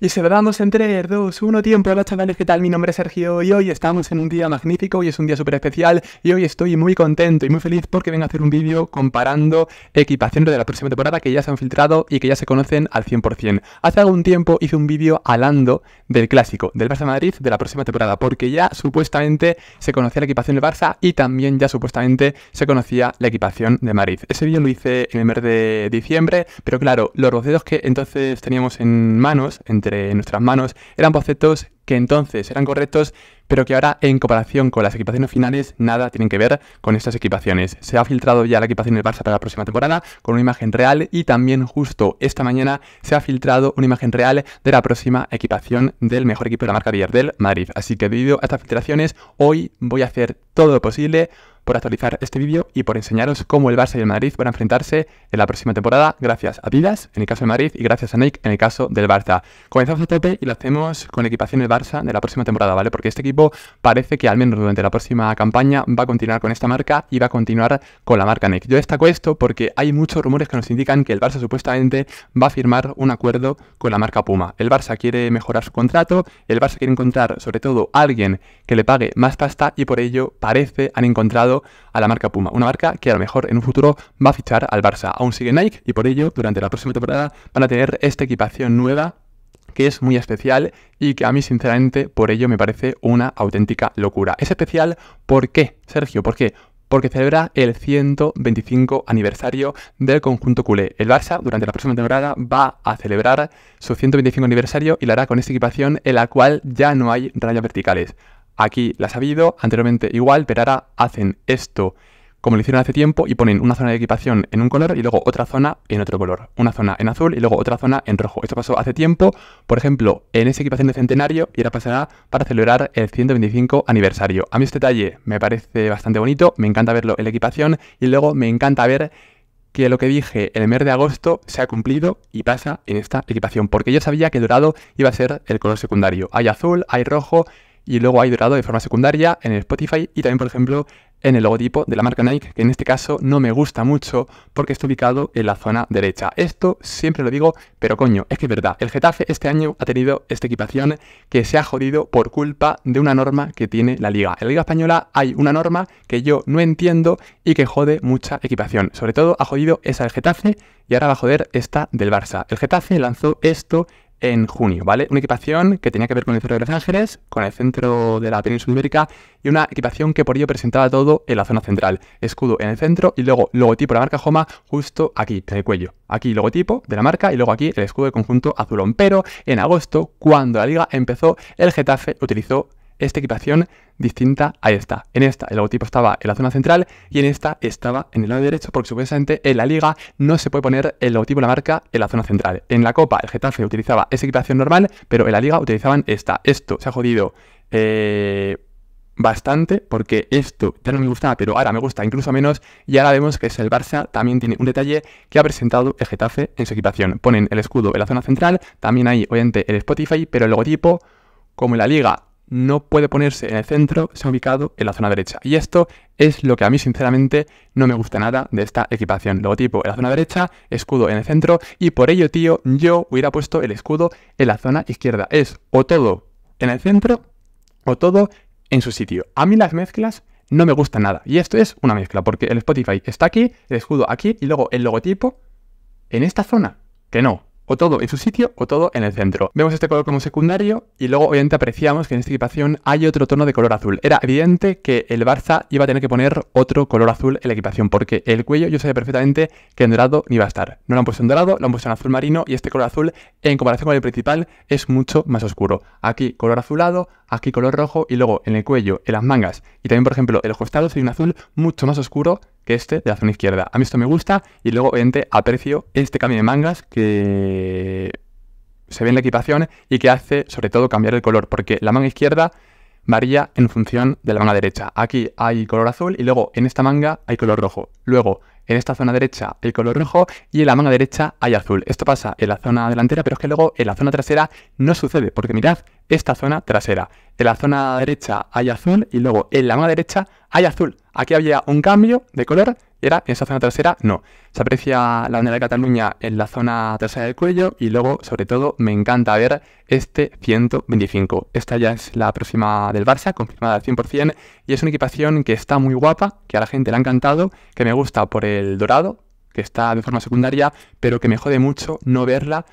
Y se lo en 3, 2, 1, tiempo. Hola chavales, ¿qué tal? Mi nombre es Sergio y hoy estamos en un día magnífico, y es un día súper especial y hoy estoy muy contento y muy feliz porque vengo a hacer un vídeo comparando equipaciones de la próxima temporada que ya se han filtrado y que ya se conocen al 100%. Hace algún tiempo hice un vídeo hablando del clásico, del Barça Madrid de la próxima temporada, porque ya supuestamente se conocía la equipación del Barça y también ya supuestamente se conocía la equipación de Madrid. Ese vídeo lo hice en el mes de diciembre, pero claro, los rocedos que entonces teníamos en manos, entre nuestras manos eran bocetos que entonces eran correctos, pero que ahora en comparación con las equipaciones finales nada tienen que ver con estas equipaciones. Se ha filtrado ya la equipación del Barça para la próxima temporada con una imagen real y también justo esta mañana se ha filtrado una imagen real de la próxima equipación del mejor equipo de la marca del Madrid. Así que debido a estas filtraciones, hoy voy a hacer todo lo posible por actualizar este vídeo y por enseñaros cómo el Barça y el Madrid van a enfrentarse en la próxima temporada gracias a Adidas en el caso del Madrid y gracias a Nike en el caso del Barça. Comenzamos a tope y lo hacemos con la equipación del Barça de la próxima temporada, ¿vale? Porque este equipo parece que al menos durante la próxima campaña va a continuar con esta marca y va a continuar con la marca Nike. Yo destaco esto porque hay muchos rumores que nos indican que el Barça supuestamente va a firmar un acuerdo con la marca Puma. El Barça quiere mejorar su contrato, el Barça quiere encontrar sobre todo alguien que le pague más pasta y por ello parece han encontrado a la marca Puma. Una marca que a lo mejor en un futuro va a fichar al Barça. Aún sigue Nike y por ello durante la próxima temporada van a tener esta equipación nueva que es muy especial y que a mí sinceramente por ello me parece una auténtica locura. Es especial ¿por qué, Sergio? ¿Por porque celebra el 125 aniversario del conjunto culé. El Barça durante la próxima temporada va a celebrar su 125 aniversario y lo hará con esta equipación en la cual ya no hay rayas verticales aquí las ha habido, anteriormente igual, pero ahora hacen esto como lo hicieron hace tiempo y ponen una zona de equipación en un color y luego otra zona en otro color. Una zona en azul y luego otra zona en rojo. Esto pasó hace tiempo, por ejemplo, en esa equipación de centenario y ahora pasará para celebrar el 125 aniversario. A mí este detalle me parece bastante bonito, me encanta verlo en la equipación y luego me encanta ver que lo que dije el mes de agosto se ha cumplido y pasa en esta equipación, porque yo sabía que el dorado iba a ser el color secundario. Hay azul, hay rojo, y luego ha dorado de forma secundaria en el Spotify y también, por ejemplo, en el logotipo de la marca Nike, que en este caso no me gusta mucho porque está ubicado en la zona derecha. Esto siempre lo digo, pero coño, es que es verdad, el Getafe este año ha tenido esta equipación que se ha jodido por culpa de una norma que tiene la liga. En la liga española hay una norma que yo no entiendo y que jode mucha equipación. Sobre todo ha jodido esa del Getafe y ahora va a joder esta del Barça. El Getafe lanzó esto en junio, ¿vale? Una equipación que tenía que ver con el centro de Los Ángeles, con el centro de la península ibérica y una equipación que por ello presentaba todo en la zona central. Escudo en el centro y luego logotipo de la marca Joma justo aquí, en el cuello. Aquí logotipo de la marca y luego aquí el escudo de conjunto azulón. Pero en agosto, cuando la liga empezó, el Getafe utilizó esta equipación distinta a esta. En esta el logotipo estaba en la zona central y en esta estaba en el lado derecho porque supuestamente en la liga no se puede poner el logotipo de la marca en la zona central. En la copa el Getafe utilizaba esa equipación normal, pero en la liga utilizaban esta. Esto se ha jodido. Eh, bastante porque esto ya no me gustaba, pero ahora me gusta incluso menos y ahora vemos que es el Barça también tiene un detalle que ha presentado el Getafe en su equipación. Ponen el escudo en la zona central, también hay obviamente el Spotify, pero el logotipo, como en la liga no puede ponerse en el centro, se ha ubicado en la zona derecha. Y esto es lo que a mí sinceramente no me gusta nada de esta equipación. Logotipo en la zona derecha, escudo en el centro y por ello, tío, yo hubiera puesto el escudo en la zona izquierda. Es o todo en el centro o todo en su sitio. A mí las mezclas no me gustan nada. Y esto es una mezcla porque el Spotify está aquí, el escudo aquí y luego el logotipo en esta zona. Que no, o todo en su sitio o todo en el centro. Vemos este color como secundario y luego obviamente apreciamos que en esta equipación hay otro tono de color azul. Era evidente que el Barça iba a tener que poner otro color azul en la equipación porque el cuello yo sabía perfectamente que en dorado ni iba a estar. No lo han puesto en dorado, lo han puesto en azul marino y este color azul en comparación con el principal es mucho más oscuro. Aquí color azulado, aquí color rojo y luego en el cuello, en las mangas y también por ejemplo el costado costados hay un azul mucho más oscuro este de la zona izquierda. A mí esto me gusta y luego, obviamente, aprecio este cambio de mangas que se ve en la equipación y que hace, sobre todo, cambiar el color, porque la manga izquierda varía en función de la manga derecha. Aquí hay color azul y luego en esta manga hay color rojo. Luego, en esta zona derecha el color rojo y en la mano derecha hay azul. Esto pasa en la zona delantera, pero es que luego en la zona trasera no sucede, porque mirad esta zona trasera. En la zona derecha hay azul y luego en la mano derecha hay azul. Aquí había un cambio de color era en esa zona trasera, no. Se aprecia la bandera de Cataluña en la zona trasera del cuello y luego, sobre todo, me encanta ver este 125. Esta ya es la próxima del Barça, confirmada al 100%, y es una equipación que está muy guapa, que a la gente le ha encantado, que me gusta por el dorado, que está de forma secundaria, pero que me jode mucho no verla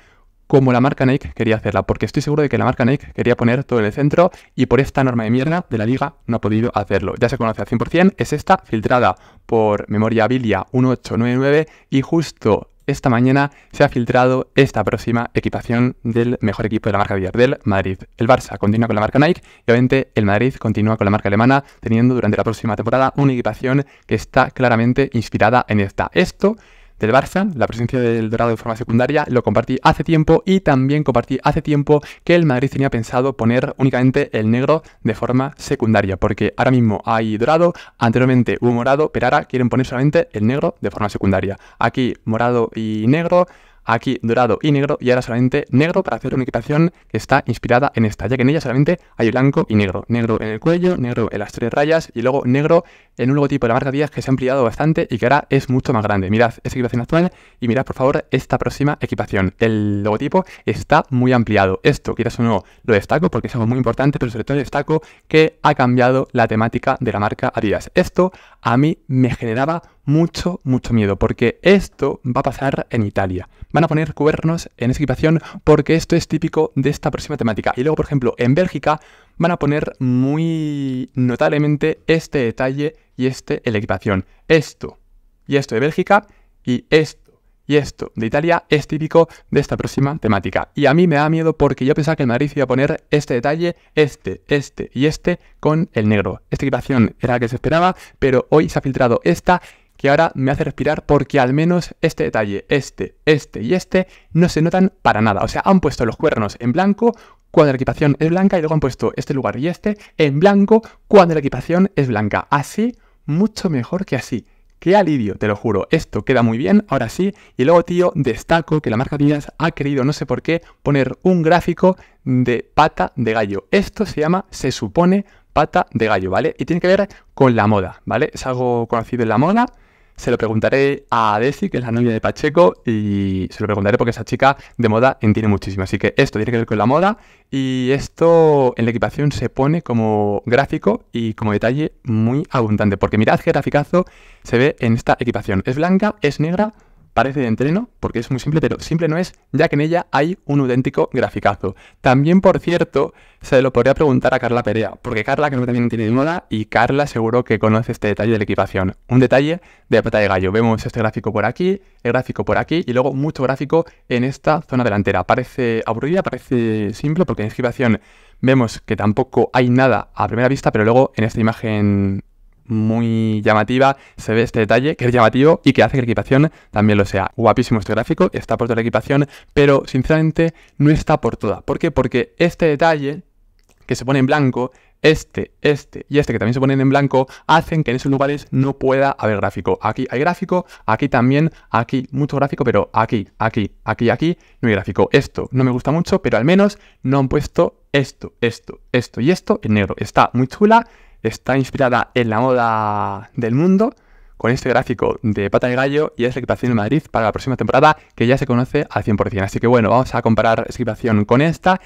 como la marca Nike quería hacerla, porque estoy seguro de que la marca Nike quería poner todo en el centro y por esta norma de mierda de la liga no ha podido hacerlo. Ya se conoce al 100%, es esta filtrada por Memoria Bilia 1899 y justo esta mañana se ha filtrado esta próxima equipación del mejor equipo de la marca de del Madrid. El Barça continúa con la marca Nike y obviamente el Madrid continúa con la marca alemana, teniendo durante la próxima temporada una equipación que está claramente inspirada en esta. Esto del Barça, la presencia del Dorado de forma secundaria, lo compartí hace tiempo y también compartí hace tiempo que el Madrid tenía pensado poner únicamente el negro de forma secundaria, porque ahora mismo hay dorado, anteriormente hubo morado, pero ahora quieren poner solamente el negro de forma secundaria. Aquí morado y negro, aquí dorado y negro y ahora solamente negro para hacer una equipación que está inspirada en esta, ya que en ella solamente hay blanco y negro. Negro en el cuello, negro en las tres rayas y luego negro en un logotipo de la marca Díaz que se ha ampliado bastante y que ahora es mucho más grande. Mirad esa equipación actual y mirad por favor esta próxima equipación. El logotipo está muy ampliado. Esto, quieras o no, lo destaco porque es algo muy importante, pero sobre todo destaco que ha cambiado la temática de la marca Adidas. Esto a mí me generaba mucho, mucho miedo porque esto va a pasar en Italia van a poner cuernos en esa equipación porque esto es típico de esta próxima temática. Y luego, por ejemplo, en Bélgica van a poner muy notablemente este detalle y este en la equipación. Esto y esto de Bélgica y esto y esto de Italia es típico de esta próxima temática. Y a mí me da miedo porque yo pensaba que el Madrid iba a poner este detalle, este, este y este con el negro. Esta equipación era la que se esperaba, pero hoy se ha filtrado esta que ahora me hace respirar porque al menos este detalle, este, este y este no se notan para nada. O sea, han puesto los cuernos en blanco cuando la equipación es blanca y luego han puesto este lugar y este en blanco cuando la equipación es blanca. Así, mucho mejor que así. Qué alivio, te lo juro. Esto queda muy bien, ahora sí. Y luego, tío, destaco que la marca Adidas ha querido, no sé por qué, poner un gráfico de pata de gallo. Esto se llama, se supone, pata de gallo, ¿vale? Y tiene que ver con la moda, ¿vale? Es algo conocido en la moda. Se lo preguntaré a Desi, que es la novia de Pacheco, y se lo preguntaré porque esa chica de moda entiende muchísimo. Así que esto tiene que ver con la moda y esto en la equipación se pone como gráfico y como detalle muy abundante. Porque mirad qué graficazo se ve en esta equipación. Es blanca, es negra, parece de entreno porque es muy simple, pero simple no es, ya que en ella hay un auténtico graficazo. También, por cierto, se lo podría preguntar a Carla Perea, porque Carla creo que también tiene de moda y Carla seguro que conoce este detalle de la equipación. Un detalle de pata de gallo. Vemos este gráfico por aquí, el gráfico por aquí y luego mucho gráfico en esta zona delantera. Parece aburrida, parece simple porque en equipación vemos que tampoco hay nada a primera vista, pero luego en esta imagen muy llamativa, se ve este detalle que es llamativo y que hace que la equipación también lo sea. Guapísimo este gráfico, está por toda la equipación, pero sinceramente no está por toda. ¿Por qué? Porque este detalle que se pone en blanco, este, este y este que también se ponen en blanco, hacen que en esos lugares no pueda haber gráfico. Aquí hay gráfico, aquí también, aquí mucho gráfico, pero aquí, aquí, aquí, aquí no hay gráfico. Esto no me gusta mucho, pero al menos no han puesto esto, esto, esto y esto en negro. Está muy chula, Está inspirada en la moda del mundo con este gráfico de pata de gallo y es la equipación en Madrid para la próxima temporada que ya se conoce al 100%. Así que bueno, vamos a comparar esta equipación con esta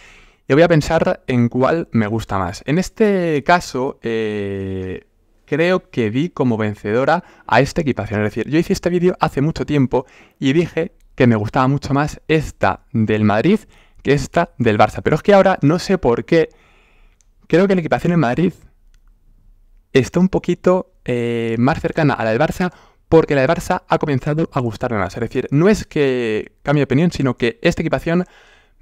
y voy a pensar en cuál me gusta más. En este caso, eh, creo que vi como vencedora a esta equipación. Es decir, yo hice este vídeo hace mucho tiempo y dije que me gustaba mucho más esta del Madrid que esta del Barça. Pero es que ahora no sé por qué. Creo que la equipación en Madrid está un poquito eh, más cercana a la del Barça porque la del Barça ha comenzado a gustarme más. Es decir, no es que cambie de opinión, sino que esta equipación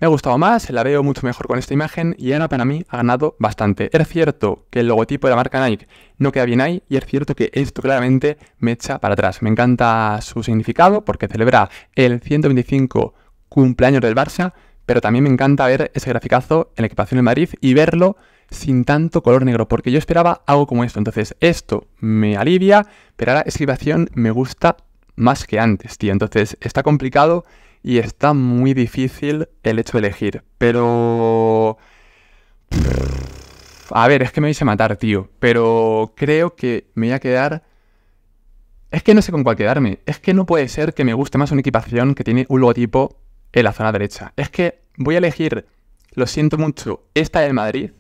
me ha gustado más, la veo mucho mejor con esta imagen y ahora para mí ha ganado bastante. Es cierto que el logotipo de la marca Nike no queda bien ahí y es cierto que esto claramente me echa para atrás. Me encanta su significado porque celebra el 125 cumpleaños del Barça, pero también me encanta ver ese graficazo en la equipación del Madrid y verlo sin tanto color negro, porque yo esperaba algo como esto. Entonces, esto me alivia, pero ahora esquivación me gusta más que antes, tío. Entonces, está complicado y está muy difícil el hecho de elegir. Pero... A ver, es que me vais a matar, tío. Pero creo que me voy a quedar... Es que no sé con cuál quedarme. Es que no puede ser que me guste más una equipación que tiene un logotipo en la zona derecha. Es que voy a elegir, lo siento mucho, esta del Madrid,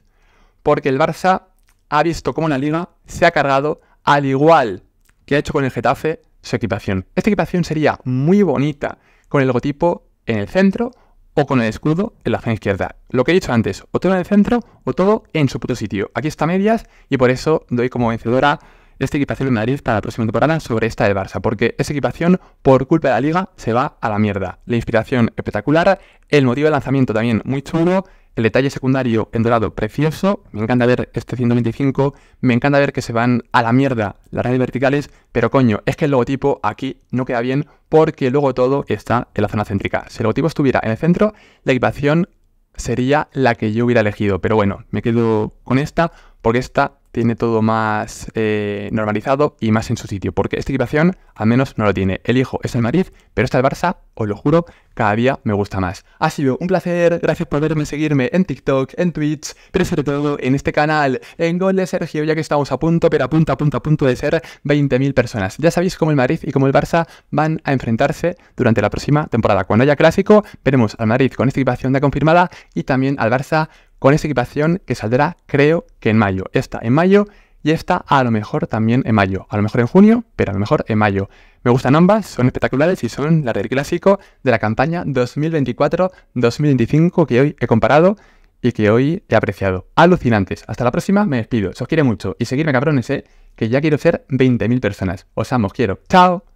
porque el Barça ha visto cómo la liga se ha cargado, al igual que ha hecho con el Getafe, su equipación. Esta equipación sería muy bonita con el logotipo en el centro o con el escudo en la zona izquierda. Lo que he dicho antes, o todo en el centro o todo en su puto sitio. Aquí está medias y por eso doy como vencedora esta equipación de Madrid para la próxima temporada sobre esta del Barça, porque esa equipación, por culpa de la liga, se va a la mierda. La inspiración espectacular, el motivo de lanzamiento también muy chulo, el detalle secundario en dorado, precioso. Me encanta ver este 125. Me encanta ver que se van a la mierda las redes verticales. Pero coño, es que el logotipo aquí no queda bien porque luego todo está en la zona céntrica. Si el logotipo estuviera en el centro, la equipación sería la que yo hubiera elegido. Pero bueno, me quedo con esta porque esta tiene todo más eh, normalizado y más en su sitio, porque esta equipación al menos no lo tiene. El hijo es el Madrid, pero está el Barça, os lo juro, cada día me gusta más. Ha sido un placer, gracias por verme, seguirme en TikTok, en Twitch, pero sobre todo en este canal, en Gol de Sergio, ya que estamos a punto, pero a punto, a punto, a punto de ser 20.000 personas. Ya sabéis cómo el Madrid y cómo el Barça van a enfrentarse durante la próxima temporada. Cuando haya clásico, veremos al Madrid con esta equipación ya confirmada y también al Barça con esa equipación que saldrá creo que en mayo. Esta en mayo y esta a lo mejor también en mayo. A lo mejor en junio, pero a lo mejor en mayo. Me gustan ambas, son espectaculares y son la red clásico de la campaña 2024-2025 que hoy he comparado y que hoy he apreciado. Alucinantes. Hasta la próxima, me despido. Se os quiere mucho y seguirme cabrones, eh, que ya quiero ser 20.000 personas. Os amo, quiero. Chao.